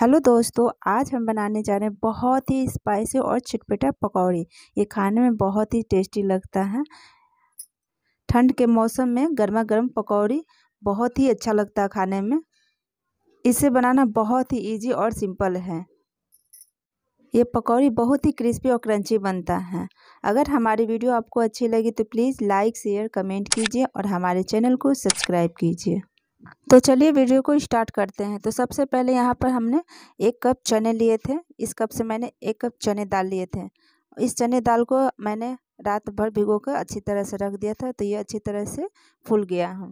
hello दोस्तों आज हम बनाने जा रहे हैं बहुत ही स्पाइसी और चटपटा पकौड़ी ये खाने में बहुत ही टेस्टी लगता है ठंड के मौसम में गर्मा गर्म पकौड़ी बहुत ही अच्छा लगता है खाने में इसे बनाना बहुत ही इजी और सिंपल है ये पकौड़ी बहुत ही क्रिस्पी और क्रंची बनता है अगर हमारी वीडियो आपको अच्छी लगी तो प्लीज़ लाइक शेयर कमेंट कीजिए और हमारे चैनल को सब्सक्राइब कीजिए तो चलिए वीडियो को स्टार्ट करते हैं तो सबसे पहले यहाँ पर हमने एक कप चने लिए थे इस कप से मैंने एक कप चने दाल लिए थे इस चने दाल को मैंने रात भर भिगो कर अच्छी तरह से रख दिया था तो ये अच्छी तरह से फूल गया है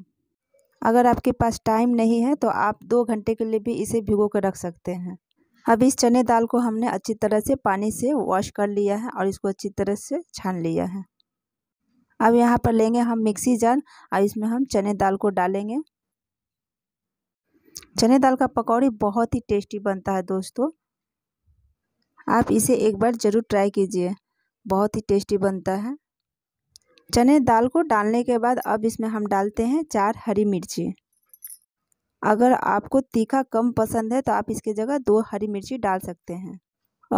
अगर आपके पास टाइम नहीं है तो आप दो घंटे के लिए भी इसे भिगो कर रख सकते हैं अब इस चने दाल को हमने अच्छी तरह से पानी से वॉश कर लिया है और इसको अच्छी तरह से छान लिया है अब यहाँ पर लेंगे हम मिक्सी जार और इसमें हम चने दाल को डालेंगे चने दाल का पकौड़ी बहुत ही टेस्टी बनता है दोस्तों आप इसे एक बार ज़रूर ट्राई कीजिए बहुत ही टेस्टी बनता है चने दाल को डालने के बाद अब इसमें हम डालते हैं चार हरी मिर्ची अगर आपको तीखा कम पसंद है तो आप इसके जगह दो हरी मिर्ची डाल सकते हैं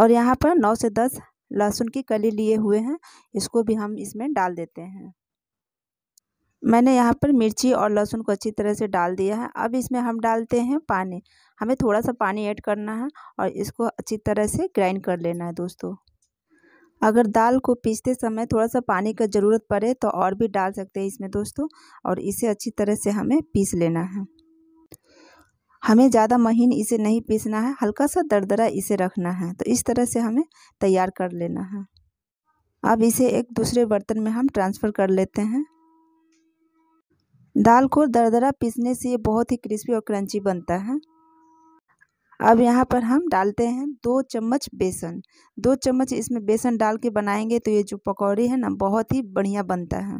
और यहाँ पर नौ से दस लहसुन की कली लिए हुए हैं इसको भी हम इसमें डाल देते हैं मैंने यहाँ पर मिर्ची और लहसुन को अच्छी तरह से डाल दिया है अब इसमें हम डालते हैं पानी हमें थोड़ा सा पानी ऐड करना है और इसको अच्छी तरह से ग्राइंड कर लेना है दोस्तों अगर दाल को पीसते समय थोड़ा सा पानी का ज़रूरत पड़े तो और भी डाल सकते हैं इसमें दोस्तों और इसे अच्छी तरह से हमें पीस लेना है हमें ज़्यादा महीन इसे नहीं पीसना है हल्का सा दरदरा इसे रखना है तो इस तरह से हमें तैयार कर लेना है अब इसे एक दूसरे बर्तन में हम ट्रांसफ़र कर लेते हैं दाल को दरदरा पीसने से ये बहुत ही क्रिस्पी और क्रंची बनता है अब यहाँ पर हम डालते हैं दो चम्मच बेसन दो चम्मच इसमें बेसन डाल के बनाएंगे तो ये जो पकौड़ी है ना बहुत ही बढ़िया बनता है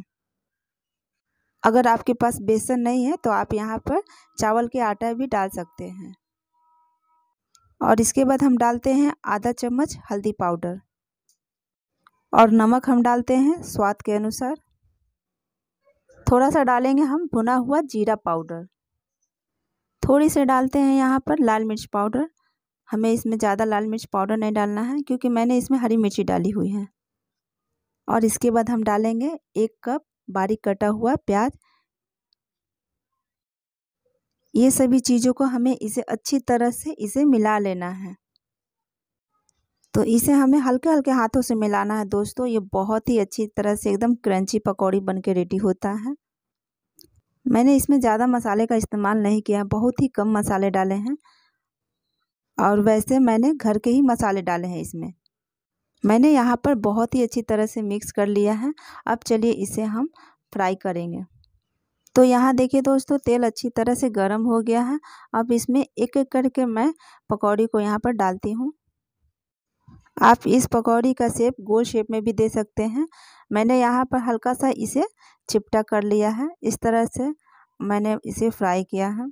अगर आपके पास बेसन नहीं है तो आप यहाँ पर चावल के आटा भी डाल सकते हैं और इसके बाद हम डालते हैं आधा चम्मच हल्दी पाउडर और नमक हम डालते हैं स्वाद के अनुसार थोड़ा सा डालेंगे हम भुना हुआ जीरा पाउडर थोड़ी से डालते हैं यहाँ पर लाल मिर्च पाउडर हमें इसमें ज़्यादा लाल मिर्च पाउडर नहीं डालना है क्योंकि मैंने इसमें हरी मिर्ची डाली हुई है और इसके बाद हम डालेंगे एक कप बारीक कटा हुआ प्याज ये सभी चीज़ों को हमें इसे अच्छी तरह से इसे मिला लेना है तो इसे हमें हल्के हल्के हाथों से मिलाना है दोस्तों ये बहुत ही अच्छी तरह से एकदम क्रंची पकौड़ी बन के रेडी होता है मैंने इसमें ज़्यादा मसाले का इस्तेमाल नहीं किया बहुत ही कम मसाले डाले हैं और वैसे मैंने घर के ही मसाले डाले हैं इसमें मैंने यहाँ पर बहुत ही अच्छी तरह से मिक्स कर लिया है अब चलिए इसे हम फ्राई करेंगे तो यहाँ देखिए दोस्तों तेल अच्छी तरह से गर्म हो गया है अब इसमें एक एक करके मैं पकौड़ी को यहाँ पर डालती हूँ आप इस पकौड़ी का शेप गोल शेप में भी दे सकते हैं मैंने यहाँ पर हल्का सा इसे चिपटा कर लिया है इस तरह से मैंने इसे फ्राई किया है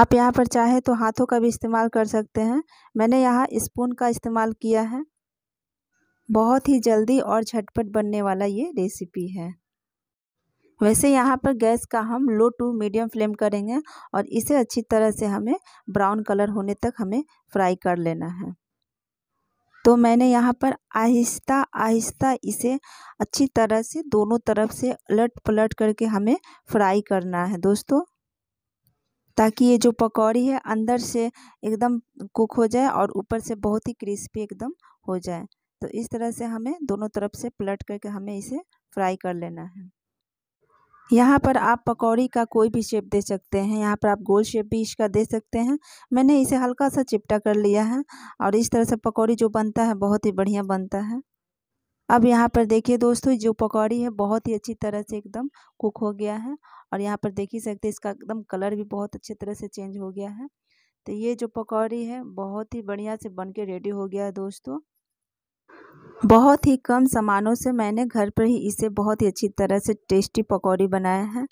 आप यहाँ पर चाहे तो हाथों का भी इस्तेमाल कर सकते हैं मैंने यहाँ स्पून का इस्तेमाल किया है बहुत ही जल्दी और झटपट बनने वाला ये रेसिपी है वैसे यहाँ पर गैस का हम लो टू मीडियम फ्लेम करेंगे और इसे अच्छी तरह से हमें ब्राउन कलर होने तक हमें फ्राई कर लेना है तो मैंने यहाँ पर आहिस्ता आहिस्ता इसे अच्छी तरह से दोनों तरफ से उलट पलट करके हमें फ्राई करना है दोस्तों ताकि ये जो पकौड़ी है अंदर से एकदम कुक हो जाए और ऊपर से बहुत ही क्रिस्पी एकदम हो जाए तो इस तरह से हमें दोनों तरफ से पलट करके हमें इसे फ्राई कर लेना है यहाँ पर आप पकौड़ी का कोई भी शेप दे सकते हैं यहाँ पर आप गोल शेप भी इसका दे सकते हैं मैंने इसे हल्का सा चिपटा कर लिया है और इस तरह से पकौड़ी जो बनता है बहुत ही बढ़िया बनता है अब यहाँ पर देखिए दोस्तों जो पकौड़ी है बहुत ही अच्छी तरह से एकदम कुक हो गया है और यहाँ पर देख ही सकते इसका एकदम कलर भी बहुत अच्छी तरह से चेंज हो गया है तो ये जो पकौड़ी है बहुत ही बढ़िया से बन के रेडी हो गया है दोस्तों बहुत ही कम सामानों से मैंने घर पर ही इसे बहुत ही अच्छी तरह से टेस्टी पकौड़ी बनाया है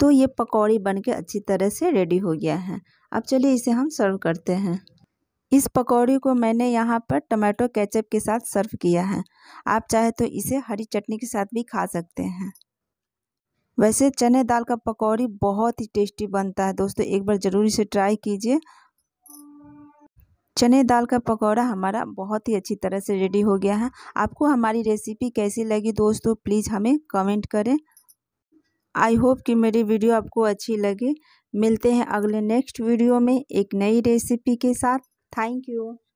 तो ये पकौड़ी बनके अच्छी तरह से रेडी हो गया है अब चलिए इसे हम सर्व करते हैं इस पकौड़ी को मैंने यहाँ पर टमाटो केचप के साथ सर्व किया है आप चाहे तो इसे हरी चटनी के साथ भी खा सकते हैं वैसे चने दाल का पकौड़ी बहुत ही टेस्टी बनता है दोस्तों एक बार ज़रूर इसे ट्राई कीजिए चने दाल का पकौड़ा हमारा बहुत ही अच्छी तरह से रेडी हो गया है आपको हमारी रेसिपी कैसी लगी दोस्तों प्लीज़ हमें कमेंट करें आई होप कि मेरी वीडियो आपको अच्छी लगी मिलते हैं अगले नेक्स्ट वीडियो में एक नई रेसिपी के साथ थैंक यू